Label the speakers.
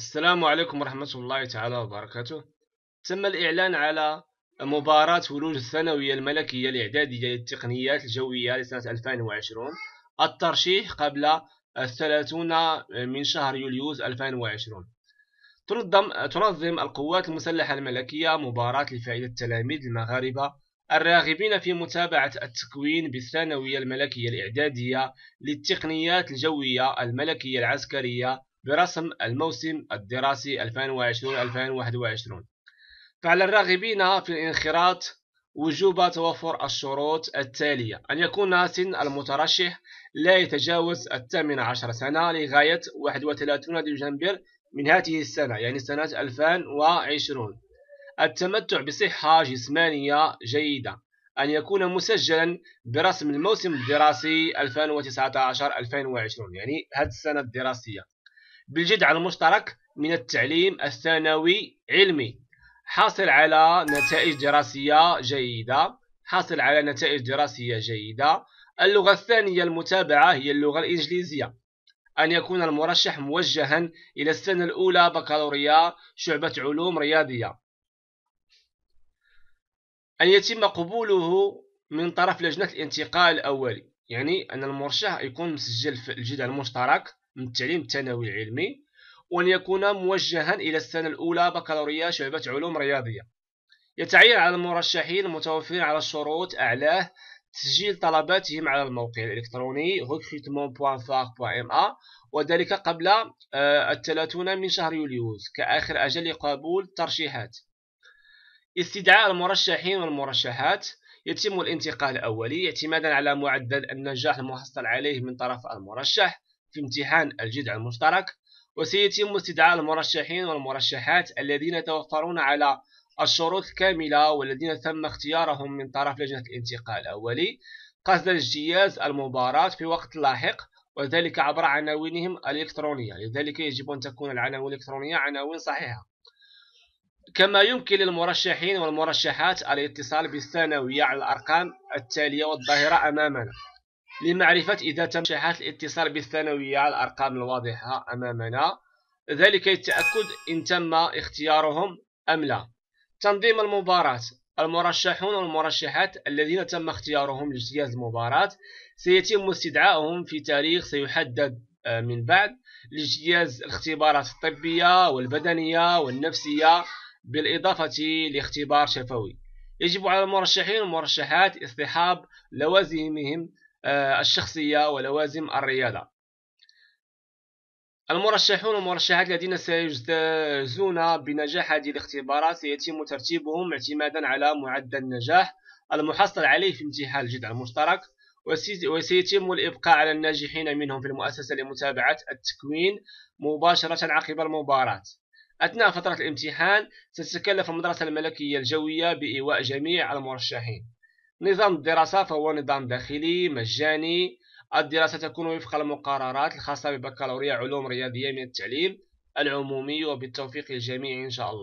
Speaker 1: السلام عليكم ورحمة الله تعالى وبركاته تم الإعلان على مباراة ولوج الثانوية الملكية الإعدادية للتقنيات الجوية لسنة 2020 الترشيح قبل الثلاثون من شهر يوليوز 2020 تنظم, تنظم القوات المسلحة الملكية مباراة لفائدة التلاميذ المغاربة الراغبين في متابعة التكوين بالثانوية الملكية الإعدادية للتقنيات الجوية الملكية العسكرية برسم الموسم الدراسي 2020-2021 فعلى الراغبين في الانخراط وجوب توفر الشروط التالية أن يكون سن المترشح لا يتجاوز الثامنة عشر سنة لغاية 31 ديسمبر من هذه السنة يعني سنة 2020 التمتع بصحة جسمانية جيدة أن يكون مسجلا برسم الموسم الدراسي 2019-2020 يعني هذه السنة الدراسية بالجدع المشترك من التعليم الثانوي علمي حاصل على نتائج دراسية جيدة حاصل على نتائج دراسية جيدة اللغة الثانية المتابعة هي اللغة الإنجليزية أن يكون المرشح موجها إلى السنة الأولى بكالوريا شعبة علوم رياضية أن يتم قبوله من طرف لجنة الانتقال الأولي يعني أن المرشح يكون مسجل في الجدع المشترك من التعليم الثانوي العلمي وأن يكون موجها إلى السنة الأولى بكالوريا شعبة علوم رياضية يتعين على المرشحين المتوفرين على الشروط أعلاه تسجيل طلباتهم على الموقع الإلكتروني recruitment.fac.ma وذلك قبل آه، الثلاثون من شهر يوليوز كآخر أجل قبول الترشيحات استدعاء المرشحين والمرشحات يتم الانتقال الأولي اعتمادا على معدل النجاح المحصل عليه من طرف المرشح في امتحان الجدع المشترك وسيتم استدعاء المرشحين والمرشحات الذين يتوفرون على الشروط الكاملة والذين تم اختيارهم من طرف لجنة الانتقاء الأولي قصد اجتياز المباراة في وقت لاحق وذلك عبر عناوينهم الإلكترونية لذلك يجب أن تكون العناوين الإلكترونية عناوين صحيحة كما يمكن للمرشحين والمرشحات الاتصال بالثانوية على الأرقام التالية والظاهرة أمامنا لمعرفة إذا تم شحات الاتصال بالثانوية الأرقام الواضحة أمامنا ذلك للتأكد إن تم اختيارهم أم لا تنظيم المباراة المرشحون والمرشحات الذين تم اختيارهم لاجتياز المباراة سيتم استدعائهم في تاريخ سيحدد آه، من بعد لاجتياز الاختبارات الطبية والبدنية والنفسية بالإضافة لاختبار شفوي يجب على المرشحين والمرشحات اصطحاب لوازمهم آه، الشخصية ولوازم الرياضة المرشحون والمرشحات الذين سيجتازون بنجاح هذه الاختبارات سيتم ترتيبهم اعتمادا على معدل النجاح المحصل عليه في امتحان الجدع المشترك وسيتم الإبقاء على الناجحين منهم في المؤسسة لمتابعة التكوين مباشرة عقب المباراة أثناء فترة الامتحان ستتكلف المدرسة الملكية الجوية بإيواء جميع المرشحين نظام الدراسة فهو نظام داخلي مجاني الدراسة تكون وفق المقررات الخاصة ببكالوريا علوم رياضية من التعليم العمومي وبالتوفيق للجميع إن شاء الله